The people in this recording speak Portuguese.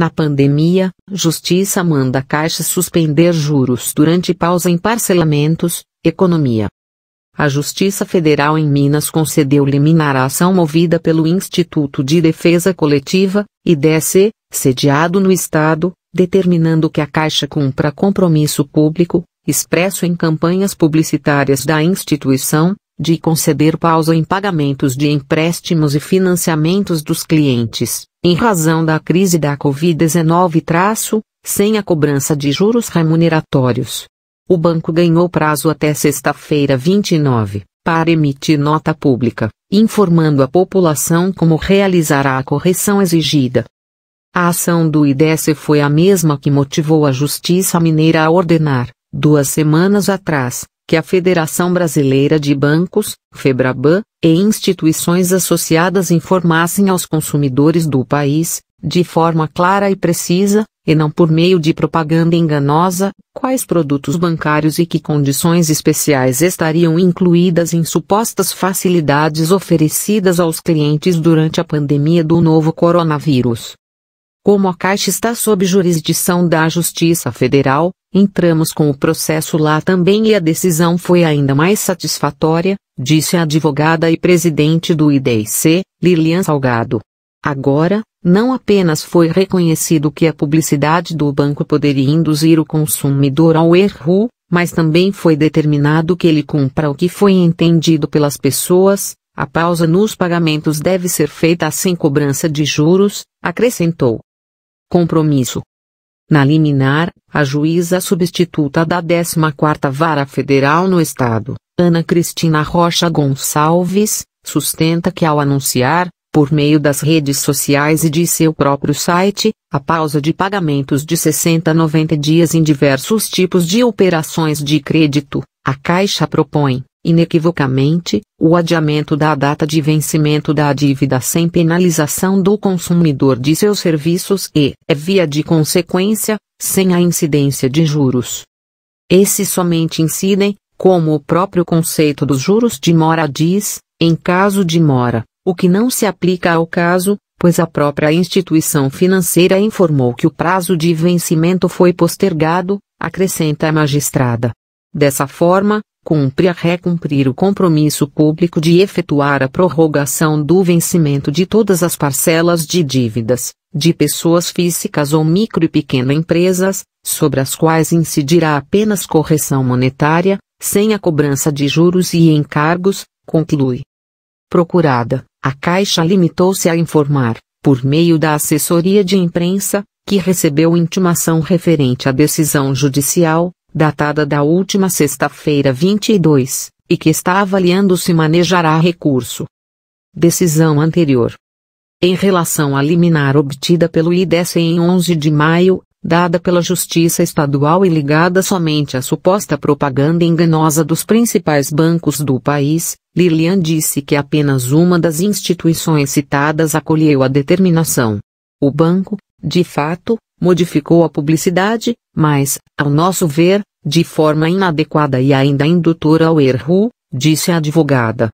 Na pandemia, Justiça manda Caixa suspender juros durante pausa em parcelamentos, economia. A Justiça Federal em Minas concedeu liminar à ação movida pelo Instituto de Defesa Coletiva, IDC, sediado no Estado, determinando que a Caixa cumpra compromisso público, expresso em campanhas publicitárias da instituição, de conceder pausa em pagamentos de empréstimos e financiamentos dos clientes, em razão da crise da Covid-19, sem a cobrança de juros remuneratórios. O banco ganhou prazo até sexta-feira 29 para emitir nota pública, informando a população como realizará a correção exigida. A ação do IDES foi a mesma que motivou a Justiça Mineira a ordenar, duas semanas atrás, que a Federação Brasileira de Bancos, FEBRABAN, e instituições associadas informassem aos consumidores do país, de forma clara e precisa, e não por meio de propaganda enganosa, quais produtos bancários e que condições especiais estariam incluídas em supostas facilidades oferecidas aos clientes durante a pandemia do novo coronavírus. Como a Caixa está sob jurisdição da Justiça Federal, Entramos com o processo lá também e a decisão foi ainda mais satisfatória, disse a advogada e presidente do IDC, Lilian Salgado. Agora, não apenas foi reconhecido que a publicidade do banco poderia induzir o consumidor ao erro, mas também foi determinado que ele cumpra o que foi entendido pelas pessoas, a pausa nos pagamentos deve ser feita sem cobrança de juros, acrescentou. Compromisso na liminar, a juíza substituta da 14ª Vara Federal no Estado, Ana Cristina Rocha Gonçalves, sustenta que ao anunciar, por meio das redes sociais e de seu próprio site, a pausa de pagamentos de 60 a 90 dias em diversos tipos de operações de crédito, a Caixa propõe, inequivocamente, o adiamento da data de vencimento da dívida sem penalização do consumidor de seus serviços e, é via de consequência, sem a incidência de juros. Esses somente incidem, como o próprio conceito dos juros de mora diz, em caso de mora, o que não se aplica ao caso, pois a própria instituição financeira informou que o prazo de vencimento foi postergado, acrescenta a magistrada. Dessa forma, cumpre a recumprir o compromisso público de efetuar a prorrogação do vencimento de todas as parcelas de dívidas, de pessoas físicas ou micro e pequena empresas, sobre as quais incidirá apenas correção monetária, sem a cobrança de juros e encargos, conclui. Procurada, a Caixa limitou-se a informar, por meio da assessoria de imprensa, que recebeu intimação referente à decisão judicial, datada da última sexta-feira 22, e que está avaliando se manejará recurso. Decisão anterior. Em relação à liminar obtida pelo IDES em 11 de maio, dada pela Justiça Estadual e ligada somente à suposta propaganda enganosa dos principais bancos do país, Lilian disse que apenas uma das instituições citadas acolheu a determinação. O banco, de fato, modificou a publicidade, mas, ao nosso ver, de forma inadequada e ainda indutora ao erro, disse a advogada.